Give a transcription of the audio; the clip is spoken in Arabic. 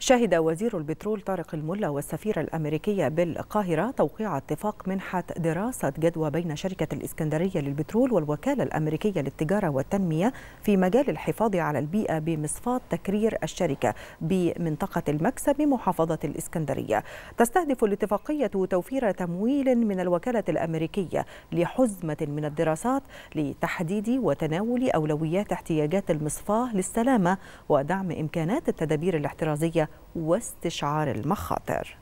شهد وزير البترول طارق الملا والسفير الأمريكية بالقاهرة توقيع اتفاق منحة دراسة جدوى بين شركة الإسكندرية للبترول والوكالة الأمريكية للتجارة والتنمية في مجال الحفاظ على البيئة بمصفاة تكرير الشركة بمنطقة المكسب بمحافظة الإسكندرية تستهدف الاتفاقية توفير تمويل من الوكالة الأمريكية لحزمة من الدراسات لتحديد وتناول أولويات احتياجات المصفاة للسلامة ودعم إمكانات التدابير الاحترازية واستشعار المخاطر